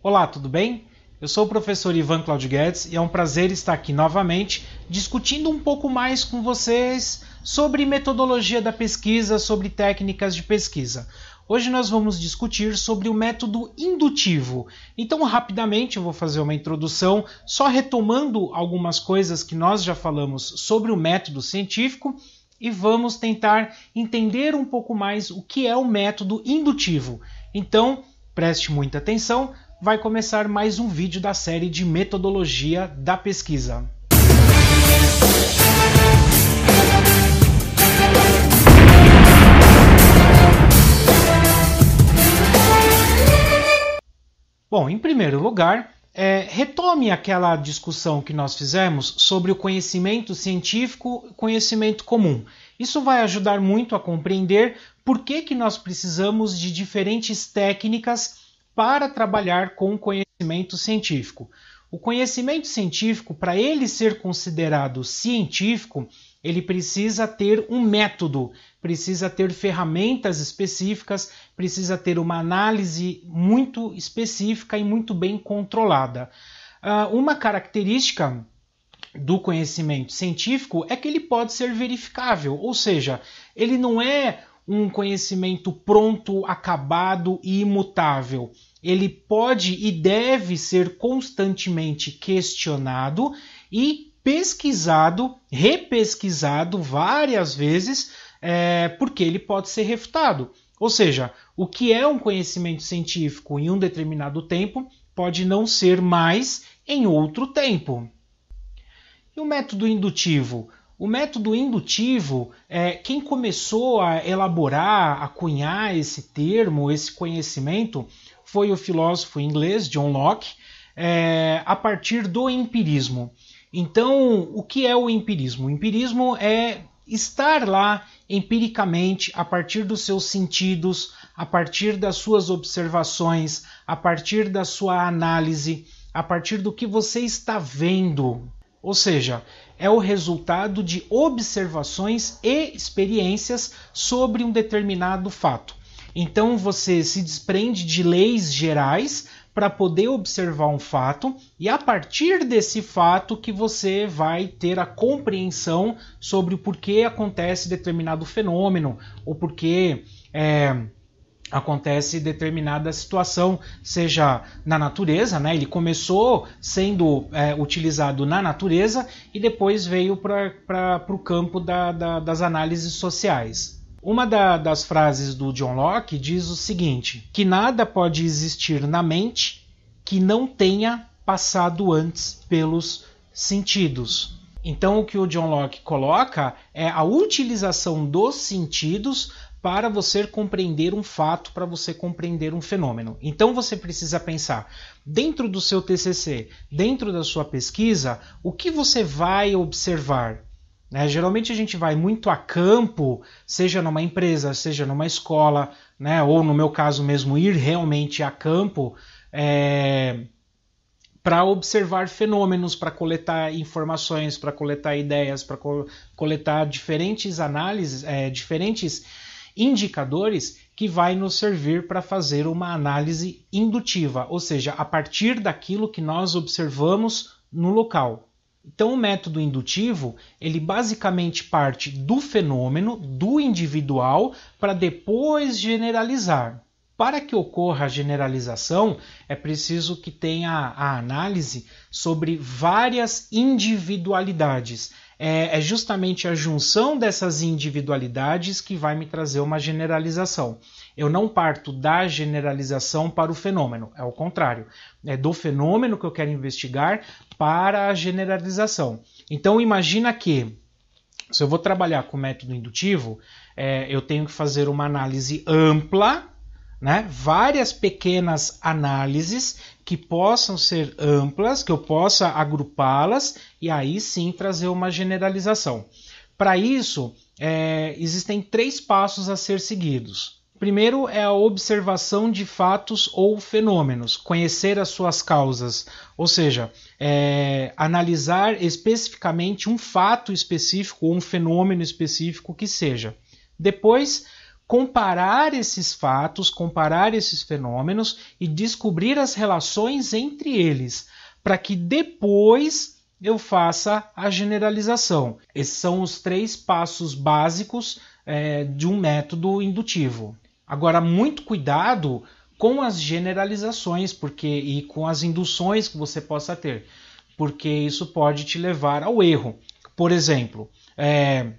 Olá, tudo bem? Eu sou o professor Ivan Claudio Guedes e é um prazer estar aqui novamente discutindo um pouco mais com vocês sobre metodologia da pesquisa, sobre técnicas de pesquisa. Hoje nós vamos discutir sobre o método indutivo. Então, rapidamente, eu vou fazer uma introdução, só retomando algumas coisas que nós já falamos sobre o método científico e vamos tentar entender um pouco mais o que é o método indutivo. Então, preste muita atenção, vai começar mais um vídeo da série de metodologia da pesquisa. Bom, em primeiro lugar, é, retome aquela discussão que nós fizemos sobre o conhecimento científico conhecimento comum. Isso vai ajudar muito a compreender por que, que nós precisamos de diferentes técnicas para trabalhar com o conhecimento científico. O conhecimento científico, para ele ser considerado científico, ele precisa ter um método, precisa ter ferramentas específicas, precisa ter uma análise muito específica e muito bem controlada. Uh, uma característica do conhecimento científico é que ele pode ser verificável, ou seja, ele não é um conhecimento pronto, acabado e imutável ele pode e deve ser constantemente questionado e pesquisado, repesquisado várias vezes, é, porque ele pode ser refutado. Ou seja, o que é um conhecimento científico em um determinado tempo pode não ser mais em outro tempo. E o método indutivo? O método indutivo, é, quem começou a elaborar, a cunhar esse termo, esse conhecimento, foi o filósofo inglês John Locke, é, a partir do empirismo. Então, o que é o empirismo? O empirismo é estar lá empiricamente, a partir dos seus sentidos, a partir das suas observações, a partir da sua análise, a partir do que você está vendo. Ou seja, é o resultado de observações e experiências sobre um determinado fato. Então você se desprende de leis gerais para poder observar um fato e a partir desse fato que você vai ter a compreensão sobre o porquê acontece determinado fenômeno ou porquê é, acontece determinada situação, seja na natureza, né? Ele começou sendo é, utilizado na natureza e depois veio para o campo da, da, das análises sociais. Uma da, das frases do John Locke diz o seguinte: que nada pode existir na mente que não tenha passado antes pelos sentidos. Então, o que o John Locke coloca é a utilização dos sentidos para você compreender um fato, para você compreender um fenômeno. Então, você precisa pensar dentro do seu TCC, dentro da sua pesquisa, o que você vai observar, né? Geralmente a gente vai muito a campo, seja numa empresa, seja numa escola, né? ou no meu caso mesmo, ir realmente a campo é... para observar fenômenos, para coletar informações, para coletar ideias, para co coletar diferentes análises, é, diferentes indicadores que vai nos servir para fazer uma análise indutiva, ou seja, a partir daquilo que nós observamos no local. Então, o método indutivo, ele basicamente parte do fenômeno, do individual, para depois generalizar. Para que ocorra a generalização, é preciso que tenha a análise sobre várias individualidades é, é justamente a junção dessas individualidades que vai me trazer uma generalização. Eu não parto da generalização para o fenômeno, é o contrário. É do fenômeno que eu quero investigar para a generalização. Então imagina que se eu vou trabalhar com método indutivo, é, eu tenho que fazer uma análise ampla né? várias pequenas análises que possam ser amplas, que eu possa agrupá-las e aí sim trazer uma generalização. Para isso, é, existem três passos a ser seguidos. Primeiro é a observação de fatos ou fenômenos, conhecer as suas causas, ou seja, é, analisar especificamente um fato específico ou um fenômeno específico que seja. Depois, comparar esses fatos, comparar esses fenômenos e descobrir as relações entre eles, para que depois eu faça a generalização. Esses são os três passos básicos é, de um método indutivo. Agora, muito cuidado com as generalizações porque e com as induções que você possa ter, porque isso pode te levar ao erro. Por exemplo, é,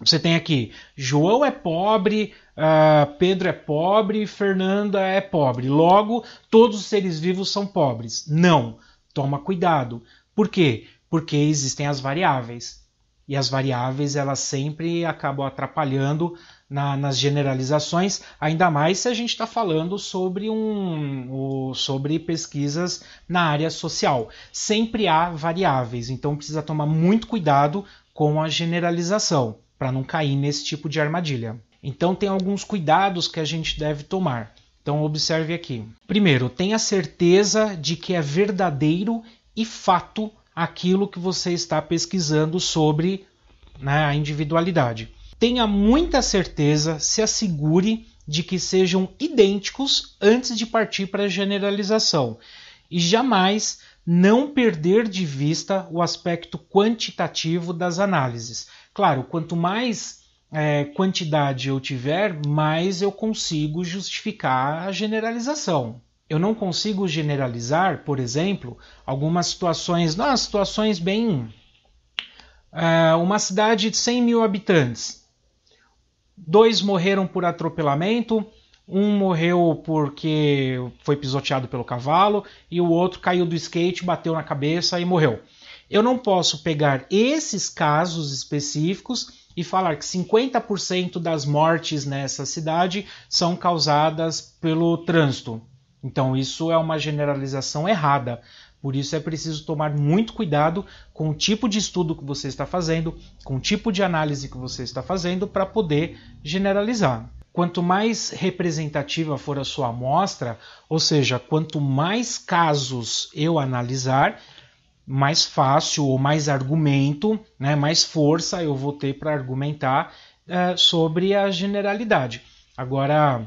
você tem aqui: João é pobre, uh, Pedro é pobre, Fernanda é pobre. Logo, todos os seres vivos são pobres. Não. Toma cuidado. Por quê? Porque existem as variáveis. E as variáveis elas sempre acabam atrapalhando na, nas generalizações, ainda mais se a gente está falando sobre, um, sobre pesquisas na área social. Sempre há variáveis, então precisa tomar muito cuidado com a generalização para não cair nesse tipo de armadilha. Então tem alguns cuidados que a gente deve tomar. Então observe aqui. Primeiro, tenha certeza de que é verdadeiro e fato aquilo que você está pesquisando sobre né, a individualidade. Tenha muita certeza, se assegure de que sejam idênticos antes de partir para a generalização. E jamais não perder de vista o aspecto quantitativo das análises. Claro, quanto mais é, quantidade eu tiver, mais eu consigo justificar a generalização. Eu não consigo generalizar, por exemplo, algumas situações, não, situações bem. Uh, uma cidade de 100 mil habitantes. Dois morreram por atropelamento, um morreu porque foi pisoteado pelo cavalo e o outro caiu do skate, bateu na cabeça e morreu. Eu não posso pegar esses casos específicos e falar que 50% das mortes nessa cidade são causadas pelo trânsito. Então, isso é uma generalização errada. Por isso é preciso tomar muito cuidado com o tipo de estudo que você está fazendo, com o tipo de análise que você está fazendo para poder generalizar. Quanto mais representativa for a sua amostra, ou seja, quanto mais casos eu analisar, mais fácil ou mais argumento, né, mais força eu vou ter para argumentar é, sobre a generalidade. Agora,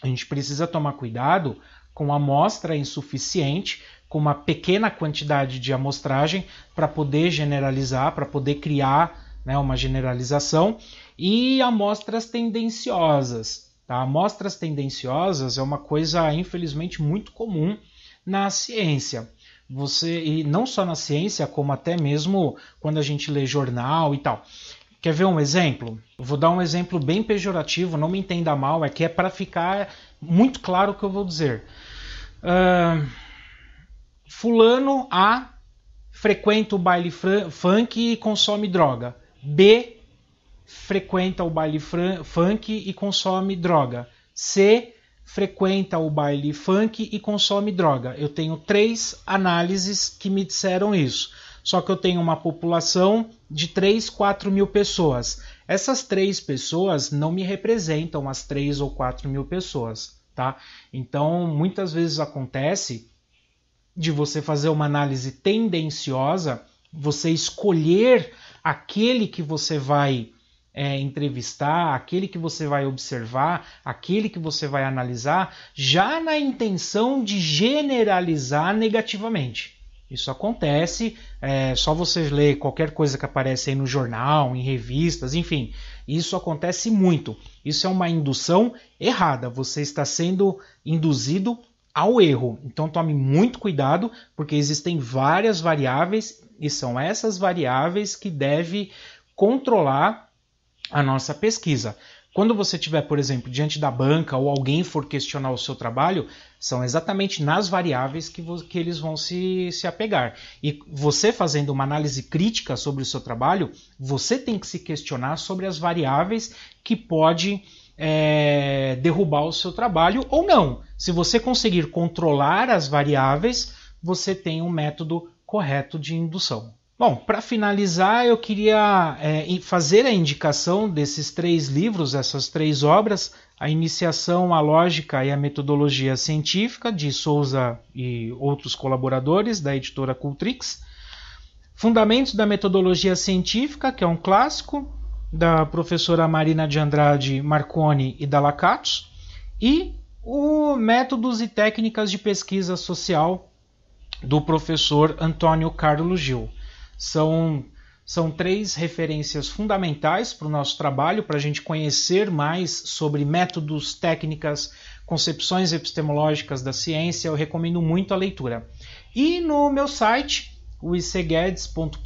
a gente precisa tomar cuidado com amostra insuficiente, com uma pequena quantidade de amostragem para poder generalizar, para poder criar né, uma generalização, e amostras tendenciosas. Tá? Amostras tendenciosas é uma coisa, infelizmente, muito comum na ciência você e não só na ciência, como até mesmo quando a gente lê jornal e tal. Quer ver um exemplo? vou dar um exemplo bem pejorativo, não me entenda mal, é que é para ficar muito claro o que eu vou dizer. Uh, fulano A frequenta o baile funk e consome droga. B frequenta o baile funk e consome droga. C frequenta o baile funk e consome droga. Eu tenho três análises que me disseram isso. Só que eu tenho uma população de 3, 4 mil pessoas. Essas três pessoas não me representam as 3 ou 4 mil pessoas, tá? Então, muitas vezes acontece de você fazer uma análise tendenciosa, você escolher aquele que você vai é, entrevistar, aquele que você vai observar, aquele que você vai analisar, já na intenção de generalizar negativamente. Isso acontece, é só você ler qualquer coisa que aparece aí no jornal, em revistas, enfim. Isso acontece muito. Isso é uma indução errada. Você está sendo induzido ao erro. Então tome muito cuidado, porque existem várias variáveis e são essas variáveis que deve controlar a nossa pesquisa. Quando você tiver, por exemplo, diante da banca ou alguém for questionar o seu trabalho, são exatamente nas variáveis que, que eles vão se, se apegar. E você fazendo uma análise crítica sobre o seu trabalho, você tem que se questionar sobre as variáveis que pode é, derrubar o seu trabalho ou não. Se você conseguir controlar as variáveis, você tem um método correto de indução. Bom, para finalizar, eu queria é, fazer a indicação desses três livros, essas três obras: A Iniciação à Lógica e à Metodologia Científica, de Souza e outros colaboradores, da editora Cultrix. Fundamentos da Metodologia Científica, que é um clássico, da professora Marina de Andrade Marconi e da Lacatos. E o Métodos e Técnicas de Pesquisa Social, do professor Antônio Carlos Gil. São, são três referências fundamentais para o nosso trabalho, para a gente conhecer mais sobre métodos, técnicas, concepções epistemológicas da ciência. Eu recomendo muito a leitura. E no meu site, o icguedes.pro.br,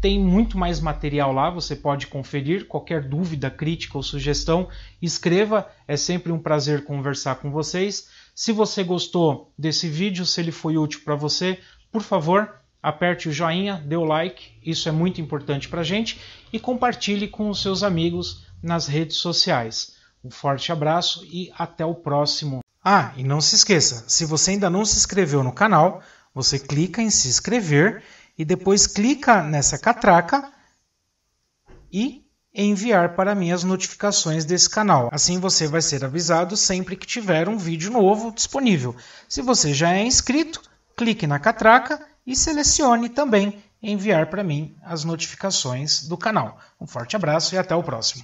tem muito mais material lá, você pode conferir. Qualquer dúvida, crítica ou sugestão, escreva. É sempre um prazer conversar com vocês. Se você gostou desse vídeo, se ele foi útil para você, por favor, aperte o joinha, dê o like, isso é muito importante para a gente, e compartilhe com os seus amigos nas redes sociais. Um forte abraço e até o próximo. Ah, e não se esqueça, se você ainda não se inscreveu no canal, você clica em se inscrever e depois clica nessa catraca e enviar para mim as notificações desse canal. Assim você vai ser avisado sempre que tiver um vídeo novo disponível. Se você já é inscrito, clique na catraca e selecione também enviar para mim as notificações do canal. Um forte abraço e até o próximo.